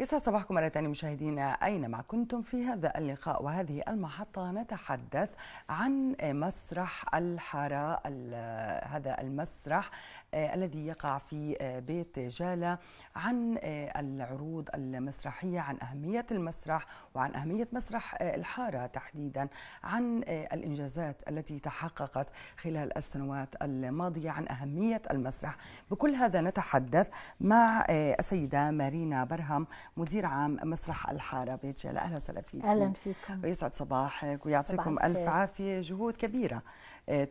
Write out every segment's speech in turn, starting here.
يسعد صباحكم مرة ثانية مشاهدينا أينما كنتم في هذا اللقاء وهذه المحطة نتحدث عن مسرح الحارة هذا المسرح آه، الذي يقع في آه، بيت جالة عن آه، العروض المسرحية عن أهمية المسرح وعن أهمية مسرح الحارة تحديدا عن الإنجازات التي تحققت خلال السنوات الماضية عن أهمية المسرح بكل هذا نتحدث مع السيدة مارينا برهم مدير عام مسرح الحارة بيت جالة أهلا وسهلا فيكم أهلا فيكم ويسعد صباحك ويعطيكم ألف عافية جهود كبيرة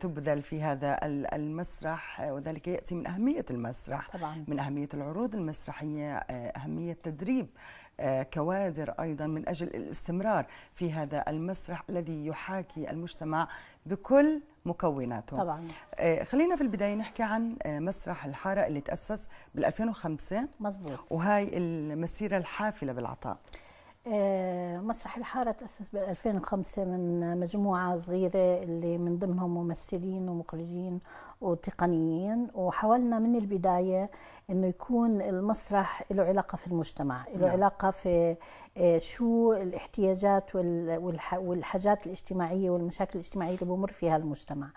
تبذل في هذا المسرح وذلك يأتي دلوقتي من أهمية المسرح طبعا. من أهمية العروض المسرحية آه، أهمية تدريب آه، كوادر أيضا من أجل الاستمرار في هذا المسرح الذي يحاكي المجتمع بكل مكوناته طبعا آه، خلينا في البدايه نحكي عن مسرح الحاره اللي تاسس بال2005 مزبوط وهي المسيره الحافله بالعطاء آه، مسرح الحارة تأسس بال 2005 من مجموعة صغيرة اللي من ضمنهم ممثلين ومخرجين وتقنيين وحاولنا من البداية إنه يكون المسرح له علاقة في المجتمع له نعم. علاقة في آه، شو الاحتياجات والحاجات الاجتماعية والمشاكل الاجتماعية اللي بمر فيها المجتمع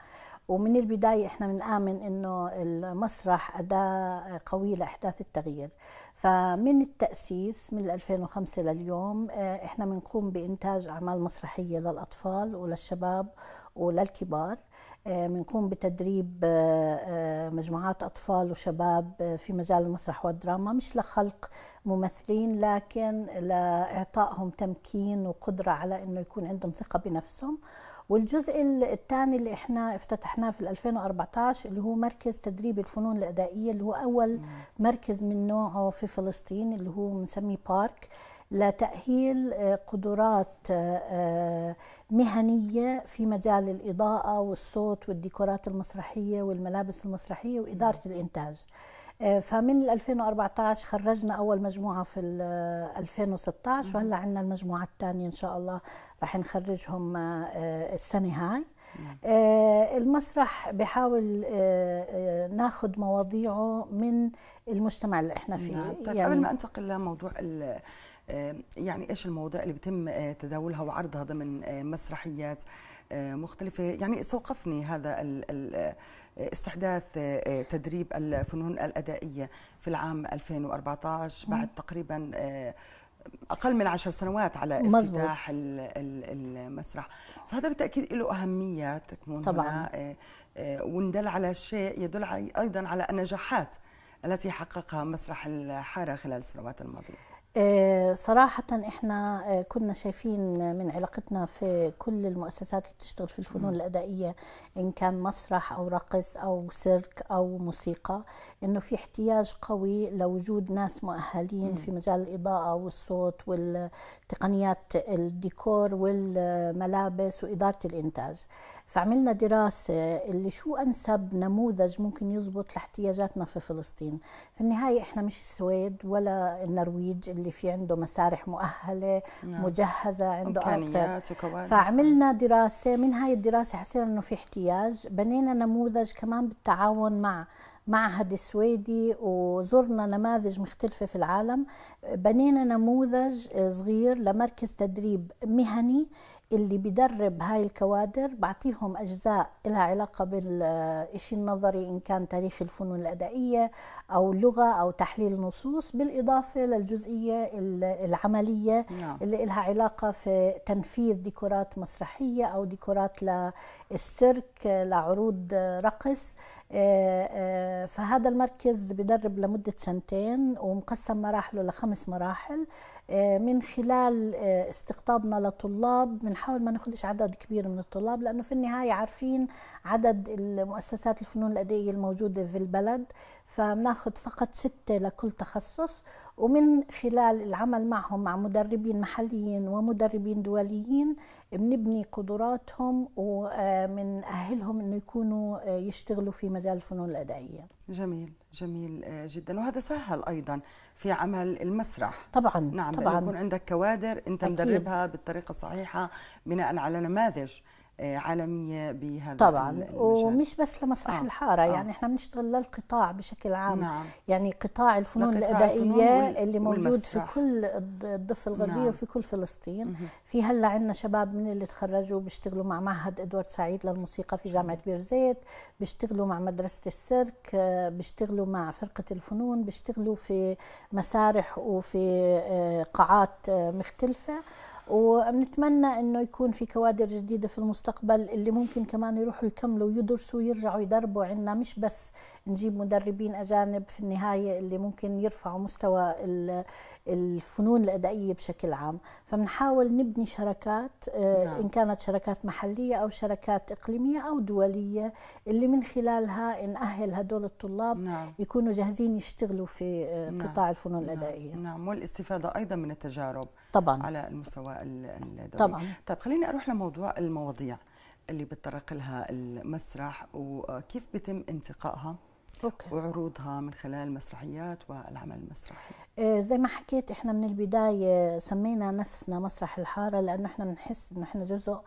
ومن البداية إحنا بنآمن إنه المسرح أداة قوية لإحداث التغيير فمن التأسيس من 2005 لليوم آه، إحنا بنقوم بإنتاج أعمال مسرحية للأطفال وللشباب وللكبار بنقوم آه، بتدريب آه، آه، مجموعات أطفال وشباب في مجال المسرح والدراما مش لخلق ممثلين لكن لإعطائهم تمكين وقدرة على أنه يكون عندهم ثقة بنفسهم والجزء الثاني اللي احنا افتتحناه في 2014 اللي هو مركز تدريب الفنون الادائيه اللي هو اول مركز من نوعه في فلسطين اللي هو بنسميه بارك لتأهيل آه، قدرات آه، آه، مهنية في مجال الإضاءة والصوت والديكورات المسرحية والملابس المسرحية وإدارة نعم. الإنتاج فمن 2014 خرجنا اول مجموعه في 2016 وهلا عندنا المجموعه الثانيه ان شاء الله رح نخرجهم السنه هاي نعم. المسرح بحاول ناخذ مواضيعه من المجتمع اللي احنا فيه نعم. طيب يعني قبل ما انتقل لموضوع آه، يعني ايش المواضيع اللي بيتم آه، تداولها وعرضها ضمن آه، مسرحيات مختلفة يعني استوقفني هذا استحداث تدريب الفنون الأدائية في العام 2014 بعد تقريبا أقل من عشر سنوات على افتتاح المسرح فهذا بالتأكيد له أهمية تكمن طبعا. هنا وندل على شيء يدل أيضا على النجاحات التي حققها مسرح الحارة خلال السنوات الماضية آه، صراحة احنا آه، كنا شايفين من علاقتنا في كل المؤسسات اللي بتشتغل في الفنون الأدائية إن كان مسرح أو رقص أو سيرك أو موسيقى إنه في احتياج قوي لوجود ناس مؤهلين في مجال الإضاءة والصوت والتقنيات الديكور والملابس وإدارة الإنتاج فعملنا دراسة اللي شو أنسب نموذج ممكن يزبط لاحتياجاتنا في فلسطين في النهاية إحنا مش السويد ولا النرويج اللي في عنده مسارح مؤهلة نعم. مجهزة عنده أكثر فعملنا دراسة من هاي الدراسة حسينا أنه في احتياج بنينا نموذج كمان بالتعاون مع معهد السويدي وزرنا نماذج مختلفة في العالم بنينا نموذج صغير لمركز تدريب مهني اللي بدرب هاي الكوادر بعطيهم أجزاء لها علاقة بالشيء النظري إن كان تاريخ الفنون الأدائية أو لغة أو تحليل نصوص بالإضافة للجزئية العملية نعم. اللي لها علاقة في تنفيذ ديكورات مسرحية أو ديكورات للسيرك لعروض رقص آه، آه، فهذا المركز بدرب لمدة سنتين ومقسم مراحله لخمس مراحل آه، من خلال استقطابنا لطلاب بنحاول ما ناخدش عدد كبير من الطلاب لأنه في النهاية عارفين عدد المؤسسات الفنون الأدائية الموجودة في البلد فبناخذ فقط ستة لكل تخصص ومن خلال العمل معهم مع مدربين محليين ومدربين دوليين بنبني قدراتهم ومنأهلهم آه، انه يكونوا آه، يشتغلوا في مجال الفنون الأدائية جميل جميل آه، جدا وهذا سهل ايضا في عمل المسرح طبعا نعم طبعا يكون عندك كوادر انت أكيد. مدربها بالطريقه الصحيحه بناء على نماذج آه، عالميه بهذا طبعا ومش بس لمسرح آه. الحاره آه. يعني احنا بنشتغل للقطاع بشكل عام نعم. يعني قطاع الفنون الادائيه وال... اللي موجود والمسرح. في كل الضفه الغربيه نعم. وفي كل فلسطين مه. في هلا عندنا شباب من اللي تخرجوا بيشتغلوا مع معهد ادوارد سعيد للموسيقى في جامعه بيرزيت بيشتغلوا مع مدرسه السيرك آه، بيشتغلوا مع فرقه الفنون بيشتغلوا في مسارح وفي آه، قاعات مختلفه وبنتمنى انه يكون في كوادر جديده في المستقبل اللي ممكن كمان يروحوا يكملوا يدرسوا ويرجعوا يدربوا عندنا مش بس نجيب مدربين اجانب في النهايه اللي ممكن يرفعوا مستوى الفنون الادائيه بشكل عام فبنحاول نبني شراكات آه، نعم. ان كانت شراكات محليه او شراكات اقليميه او دوليه اللي من خلالها ناهل هدول الطلاب نعم. يكونوا جاهزين يشتغلوا في آه، نعم. قطاع نعم. الفنون الادائيه نعم والاستفاده ايضا من التجارب طبعا على المستوى المستوى طبعا طب خليني اروح لموضوع المواضيع اللي بتطرق لها المسرح وكيف بيتم انتقائها أوكي. وعروضها من خلال المسرحيات والعمل المسرحي آه، زي ما حكيت احنا من البدايه سمينا نفسنا مسرح الحاره لانه احنا بنحس انه احنا جزء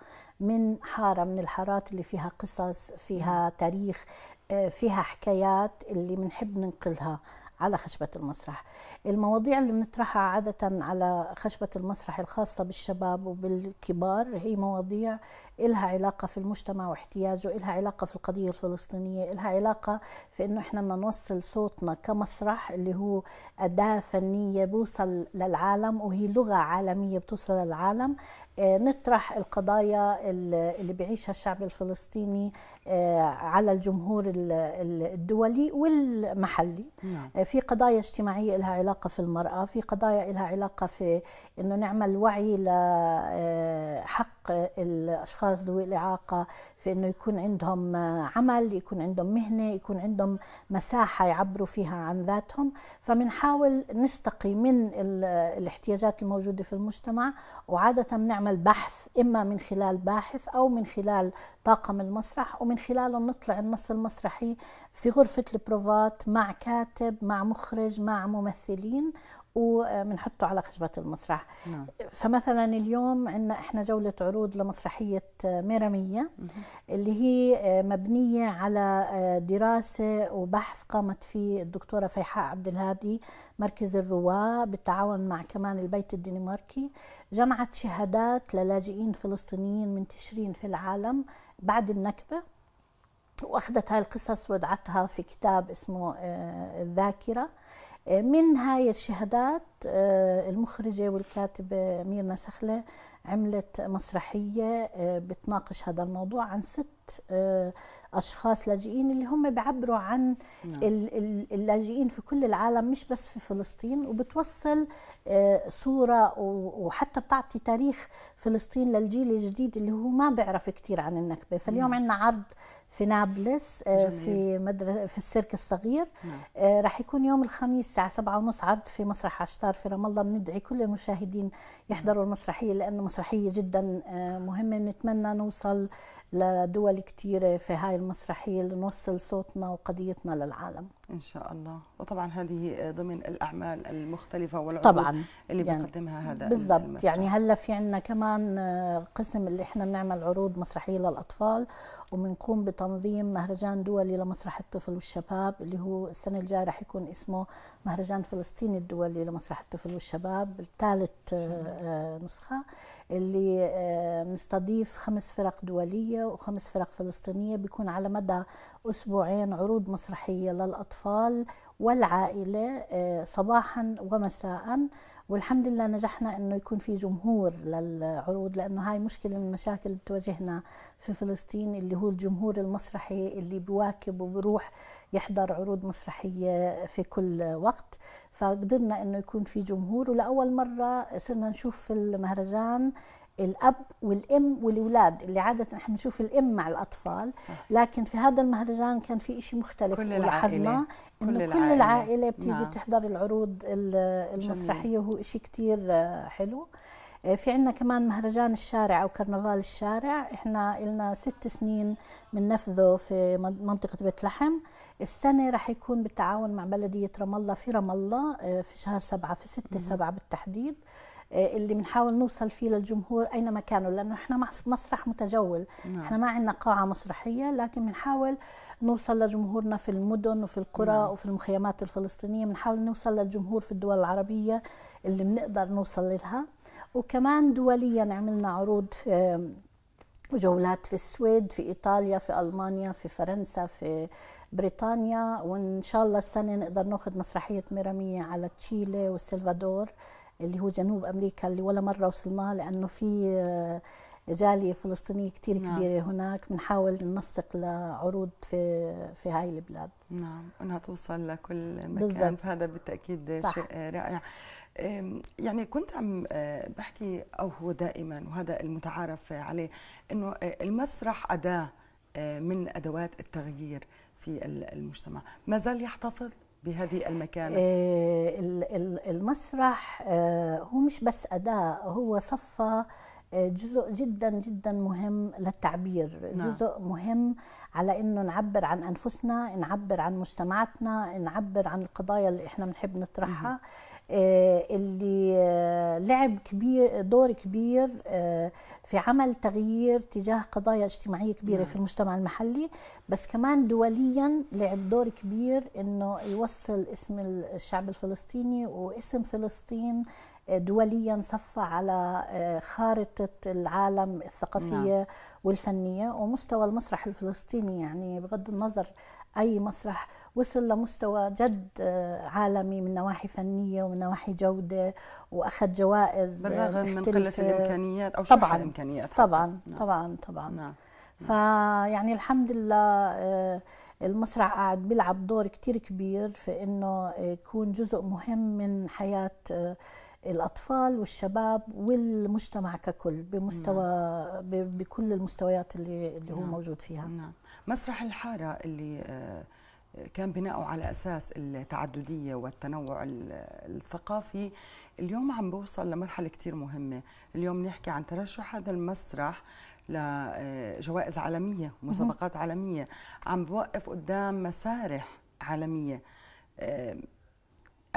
من حاره من الحارات اللي فيها قصص فيها تاريخ آه، فيها حكايات اللي بنحب ننقلها على خشبة المسرح المواضيع اللي بنطرحها عادة على خشبة المسرح الخاصة بالشباب وبالكبار هي مواضيع إلها علاقة في المجتمع واحتياجه إلها علاقة في القضية الفلسطينية إلها علاقة في إنه إحنا بدنا نوصل صوتنا كمسرح اللي هو أداة فنية بوصل للعالم وهي لغة عالمية بتوصل للعالم آه، نطرح القضايا اللي بيعيشها الشعب الفلسطيني آه، على الجمهور الدولي والمحلي نعم. آه، في قضايا اجتماعية لها علاقة في المرأة في قضايا لها علاقة في أنه نعمل وعي لحق الأشخاص أشخاص ذوي الإعاقة في أنه يكون عندهم آه، عمل يكون عندهم مهنة يكون عندهم مساحة يعبروا فيها عن ذاتهم فبنحاول نستقي من آه، الاحتياجات الموجودة في المجتمع وعادة بنعمل بحث إما من خلال باحث أو من خلال طاقم المسرح ومن خلاله نطلع النص المسرحي في غرفة البروفات مع كاتب مع مخرج مع ممثلين وبنحطه على خشبة المسرح نعم. فمثلا اليوم عندنا احنا جولة عروض لمسرحية ميرامية اللي هي آه، مبنية على آه، دراسة وبحث قامت فيه الدكتورة فيحاء عبد الهادي مركز الرواة بالتعاون مع كمان البيت الدنماركي جمعت شهادات للاجئين فلسطينيين منتشرين في العالم بعد النكبة وأخذت هاي القصص ودعتها في كتاب اسمه آه، الذاكرة من هاي الشهادات آه، المخرجة والكاتبة ميرنا سخلة عملت مسرحية آه، بتناقش هذا الموضوع عن ست آه، أشخاص لاجئين اللي هم بيعبروا عن نعم. اللاجئين في كل العالم مش بس في فلسطين وبتوصل صورة وحتى بتعطي تاريخ فلسطين للجيل الجديد اللي هو ما بيعرف كتير عن النكبة فاليوم نعم. عندنا عرض في نابلس آه، جميل. في مدرسة في السيرك الصغير نعم. آه، راح يكون يوم الخميس الساعة سبعة ونص عرض في مسرح عشتار في رام الله بندعي كل المشاهدين يحضروا نعم. المسرحية لأنه مسرحية جدا آه، مهمة بنتمنى نوصل لدول كثيره في هاي المسرحيه لنوصل صوتنا وقضيتنا للعالم ان شاء الله وطبعا هذه ضمن الاعمال المختلفه والعروض طبعا اللي يعني بيقدمها هذا بالضبط يعني هلا في عندنا كمان قسم اللي احنا بنعمل عروض مسرحيه للاطفال وبنقوم بتنظيم مهرجان دولي لمسرح الطفل والشباب اللي هو السنه الجايه رح يكون اسمه مهرجان فلسطيني الدولي لمسرح الطفل والشباب الثالث آه، نسخه اللي آه، نستضيف خمس فرق دولية وخمس فرق فلسطينية بيكون على مدى أسبوعين عروض مسرحية للأطفال والعائلة آه، صباحا ومساء والحمد لله نجحنا انه يكون في جمهور للعروض لانه هاي مشكله من المشاكل اللي بتواجهنا في فلسطين اللي هو الجمهور المسرحي اللي بواكب وبروح يحضر عروض مسرحيه في كل وقت فقدرنا انه يكون في جمهور ولاول مره صرنا نشوف في المهرجان الاب والام والاولاد اللي عاده نحن بنشوف الام مع الاطفال صح. لكن في هذا المهرجان كان في شيء مختلف كل العائلة. انه كل العائله, كل العائلة بتيجي نعم. بتحضر العروض المسرحيه وهو شيء كثير حلو آه، في عندنا كمان مهرجان الشارع أو كرنفال الشارع إحنا إلنا ست سنين من نفذه في منطقة بيت لحم السنة رح يكون بالتعاون مع بلدية رام الله في رام الله آه، في شهر سبعة في ستة سبعة بالتحديد آه، اللي بنحاول نوصل فيه للجمهور اينما كانوا لانه احنا مسرح متجول نعم. احنا ما عندنا قاعه مسرحيه لكن بنحاول نوصل لجمهورنا في المدن وفي القرى نعم. وفي المخيمات الفلسطينيه بنحاول نوصل للجمهور في الدول العربيه اللي بنقدر نوصل لها وكمان دوليا عملنا عروض في وجولات في السويد في ايطاليا في المانيا في فرنسا في بريطانيا وان شاء الله السنه نقدر ناخذ مسرحيه ميراميه على تشيلي والسلفادور اللي هو جنوب امريكا اللي ولا مره وصلنا لانه في آه، جاليه فلسطينيه كثير نعم. كبيره هناك بنحاول ننسق لعروض في في هاي البلاد نعم انها توصل لكل مكان بالزبط. فهذا بالتاكيد صح. شيء رائع يعني كنت عم آه، بحكي او هو دائما وهذا المتعارف عليه انه آه، المسرح اداه آه، من ادوات التغيير في المجتمع ما زال يحتفظ بهذه المكانة؟ المسرح هو مش بس أداة هو صفى جزء جدا جدا مهم للتعبير نعم. جزء مهم على انه نعبر عن انفسنا نعبر عن مجتمعاتنا نعبر عن القضايا اللي احنا بنحب نطرحها مم. آه، اللي آه، لعب كبير دور كبير آه، في عمل تغيير تجاه قضايا اجتماعيه كبيره نعم. في المجتمع المحلي بس كمان دوليا لعب دور كبير انه يوصل اسم الشعب الفلسطيني واسم فلسطين دوليا صفى على آه، خارطة العالم الثقافية نعم. والفنية ومستوى المسرح الفلسطيني يعني بغض النظر أي مسرح وصل لمستوى جد آه، عالمي من نواحي فنية ومن نواحي جودة وأخذ جوائز آه، بالرغم من قلة الإمكانيات أو طبعا الإمكانيات طبعا نعم. طبعا طبعا نعم. فيعني الحمد لله المسرح قاعد بيلعب دور كتير كبير في انه يكون جزء مهم من حياه الاطفال والشباب والمجتمع ككل بمستوى نعم. بكل المستويات اللي اللي نعم. هو موجود فيها نعم مسرح الحاره اللي آه، كان بناؤه على اساس التعدديه والتنوع الثقافي اليوم عم بوصل لمرحله كثير مهمه اليوم نحكي عن ترشح هذا المسرح لجوائز آه، عالميه مسابقات عالميه عم بوقف قدام مسارح عالميه آه،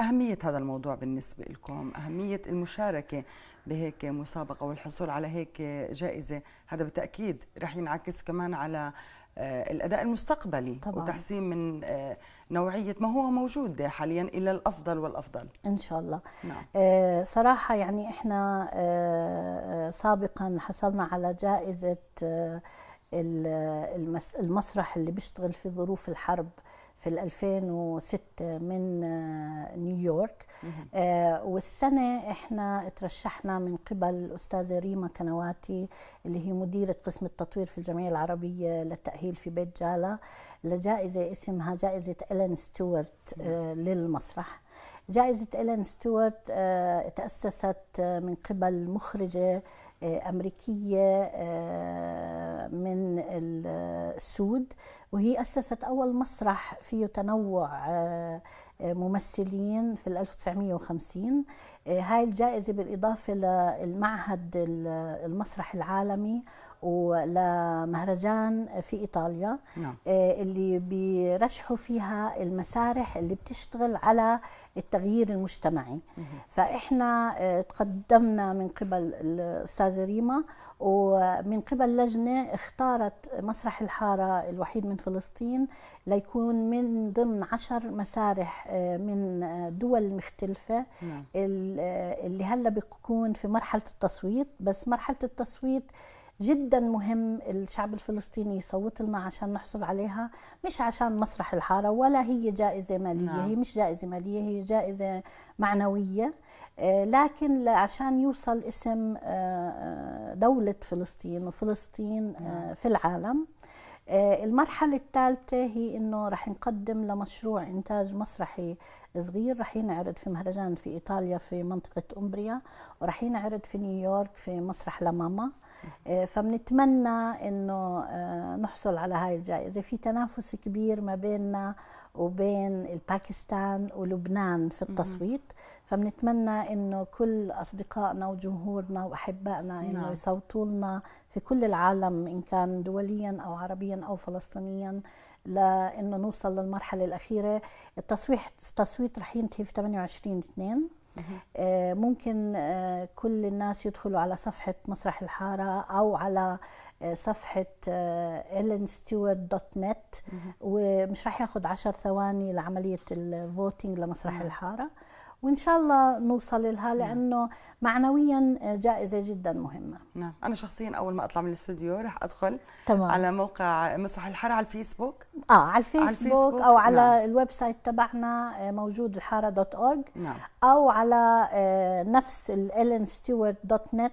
أهمية هذا الموضوع بالنسبة لكم أهمية المشاركة بهيك مسابقة والحصول على هيك جائزة هذا بالتأكيد رح ينعكس كمان على آه، الأداء المستقبلي طبعا. وتحسين من آه، نوعية ما هو موجود حاليا إلى الأفضل والأفضل إن شاء الله نعم. آه، صراحة يعني إحنا سابقا حصلنا على جائزة المسرح اللي بيشتغل في ظروف الحرب في 2006 من آه، نيويورك آه، والسنة احنا ترشحنا من قبل الأستاذة ريما كنواتي اللي هي مديرة قسم التطوير في الجمعية العربية للتأهيل في بيت جالا لجائزة اسمها جائزة إلين ستوارت آه، للمسرح جائزة إلين ستوارت تأسست من قبل مخرجة آه، أمريكية آه، من السود وهي أسست أول مسرح فيه تنوع آه، ممثلين في 1950 هاي الجائزة بالإضافة للمعهد المسرح العالمي ولمهرجان في إيطاليا نعم. اللي بيرشحوا فيها المسارح اللي بتشتغل على التغيير المجتمعي مه. فإحنا تقدمنا من قبل الأستاذ زريمة ومن قبل لجنة اختارت مسرح الحارة الوحيد من فلسطين ليكون من ضمن عشر مسارح آه، من آه، دول مختلفة نعم. آه، اللي هلا بيكون في مرحلة التصويت بس مرحلة التصويت جدا مهم الشعب الفلسطيني يصوت لنا عشان نحصل عليها مش عشان مسرح الحارة ولا هي جائزة مالية نعم. هي مش جائزة مالية هي جائزة معنوية آه، لكن عشان يوصل اسم آه، آه، دولة فلسطين وفلسطين نعم. في العالم آه، المرحلة الثالثة هي انه رح نقدم لمشروع انتاج مسرحي صغير رح ينعرض في مهرجان في ايطاليا في منطقة امبريا ورح ينعرض في نيويورك في مسرح لماما آه، فبنتمنى انه آه، نحصل على هاي الجائزة في تنافس كبير ما بيننا وبين الباكستان ولبنان في التصويت فبنتمنى انه كل اصدقائنا وجمهورنا واحبائنا انه نعم. يصوتوا لنا في كل العالم ان كان دوليا او عربيا او فلسطينيا لانه نوصل للمرحله الاخيره التصويت التصويت رح ينتهي في 28 2 آه، ممكن آه، كل الناس يدخلوا على صفحة مسرح الحارة أو على آه، صفحة ellenstewart.net ومش راح ياخد عشر ثواني لعملية الفوتينج لمسرح الحارة وان شاء الله نوصل لها نعم. لانه معنويا آه، جائزه جدا مهمه نعم انا شخصيا اول ما اطلع من الاستوديو راح ادخل تمام. على موقع مسرح الحاره على الفيسبوك اه على الفيسبوك, على الفيسبوك او على نعم. الويب سايت تبعنا آه، موجود الحاره دوت اورج نعم. او على آه، نفس الالين ستيوارت دوت نت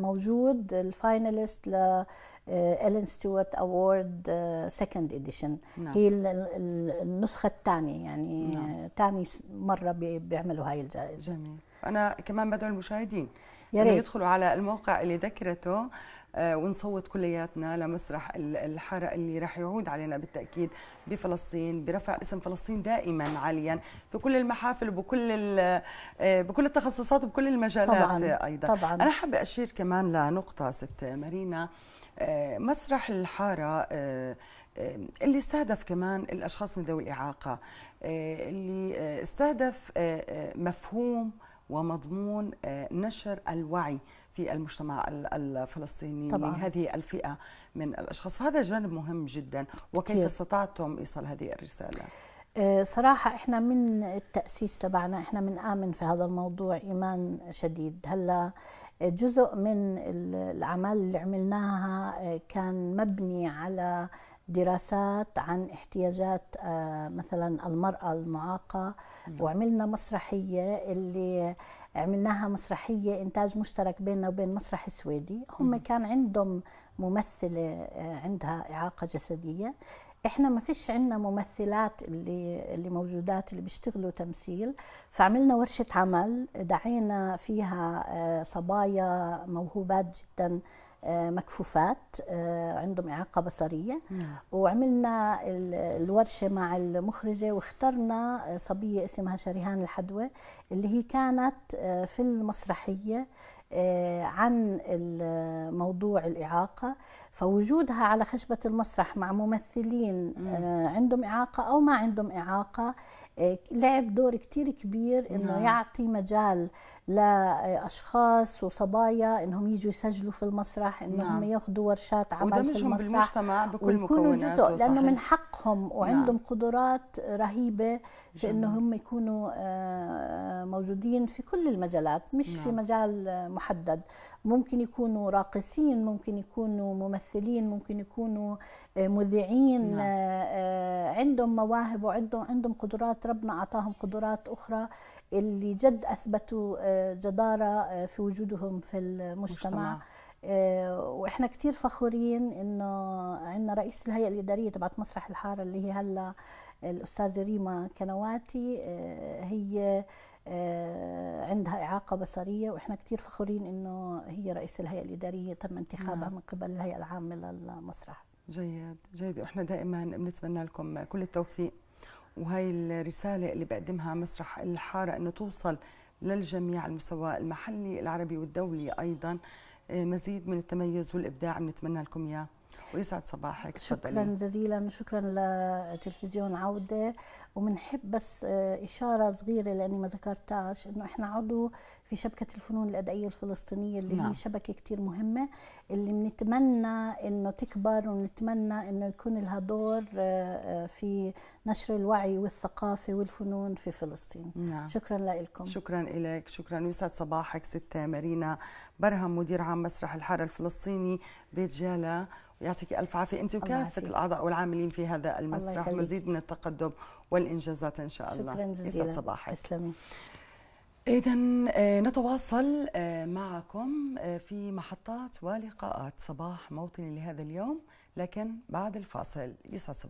موجود الفاينلست ل الين ستيوارت اوورد سكند اديشن هي النسخه الثانيه يعني نعم. ثاني نعم. مره بيعملوا هاي الجائزه جميل انا كمان بدعو المشاهدين انه يدخلوا على الموقع اللي ذكرته آه، ونصوت كلياتنا لمسرح الحرق اللي راح يعود علينا بالتاكيد بفلسطين برفع اسم فلسطين دائما عاليا في كل المحافل وبكل آه، بكل التخصصات وبكل المجالات طبعاً ايضا طبعاً. انا حابه اشير كمان لنقطه ست مارينا آه، مسرح الحارة آه، آه، اللي استهدف كمان الأشخاص من ذوي الإعاقة اللي استهدف مفهوم ومضمون نشر الوعي في المجتمع الفلسطيني طبعا. لهذه الفئة من الأشخاص فهذا جانب مهم جدا وكيف كتير. استطعتم إيصال هذه الرسالة آه، صراحة احنا من التأسيس تبعنا احنا بنآمن في هذا الموضوع إيمان شديد هلا آه، جزء من الأعمال اللي عملناها آه، كان مبني على دراسات عن احتياجات مثلا المرأة المعاقة نعم. وعملنا مسرحية اللي عملناها مسرحية إنتاج مشترك بيننا وبين مسرح سويدي هم كان عندهم ممثلة عندها إعاقة جسدية احنا ما فيش عندنا ممثلات اللي اللي موجودات اللي بيشتغلوا تمثيل فعملنا ورشه عمل دعينا فيها آه، صبايا موهوبات جدا آه، مكفوفات آه، عندهم إعاقة بصرية نعم. وعملنا الورشة مع المخرجة واخترنا صبية اسمها شريهان الحدوة اللي هي كانت في المسرحية آه، عن موضوع الإعاقة فوجودها على خشبة المسرح مع ممثلين آه، عندهم إعاقة أو ما عندهم إعاقة آه، لعب دور كتير كبير إنه نعم. يعطي مجال لاشخاص وصبايا انهم يجوا يسجلوا في المسرح انهم نعم. ياخذوا ورشات عمل في المسرح بالمجتمع بكل مكوناته جزء لانه من حقهم وعندهم نعم. قدرات رهيبه في انهم يكونوا آه، موجودين في كل المجالات مش نعم. في مجال محدد ممكن يكونوا راقصين ممكن يكونوا ممثلين ممكن يكونوا آه، مذيعين نعم. آه، عندهم مواهب وعندهم عندهم قدرات ربنا اعطاهم قدرات اخرى اللي جد اثبتوا آه، جداره آه، في وجودهم في المجتمع مجتمع. آه، واحنا كثير فخورين انه عندنا رئيس الهيئه الاداريه تبعت مسرح الحاره اللي هي هلا الاستاذه ريما كنواتي هي عندها إعاقة بصرية وإحنا كثير فخورين إنه هي رئيس الهيئة الإدارية تم انتخابها نعم. من قبل الهيئة العامة للمسرح جيد جيد وإحنا دائما بنتمنى لكم كل التوفيق وهي الرسالة اللي بقدمها مسرح الحارة أنه توصل للجميع المستوى المحلي العربي والدولي أيضا آه، مزيد من التميز والإبداع بنتمنى لكم إياه ويسعد صباحك شكرا تفضلي. جزيلا شكرا لتلفزيون عودة وبنحب بس آه، إشارة صغيرة لأني ما ذكرتهاش إنه إحنا عضو في شبكة الفنون الأدائية الفلسطينية اللي نعم. هي شبكة كتير مهمة اللي بنتمنى إنه تكبر ونتمنى إنه يكون لها دور آه، آه، في نشر الوعي والثقافة والفنون في فلسطين نعم. شكرا لكم شكرا لك شكرا ويسعد صباحك ست مارينا برهم مدير عام مسرح الحارة الفلسطيني بيت جالا يعطيك الف عافيه انت وكافه الاعضاء والعاملين في هذا المسرح مزيد من التقدم والانجازات ان شاء الله شكرا جزيلا يسعد صباحك تسلمي إذا آه، نتواصل آه، معكم آه، في محطات ولقاءات صباح موطني لهذا اليوم لكن بعد الفاصل يسعد صباحك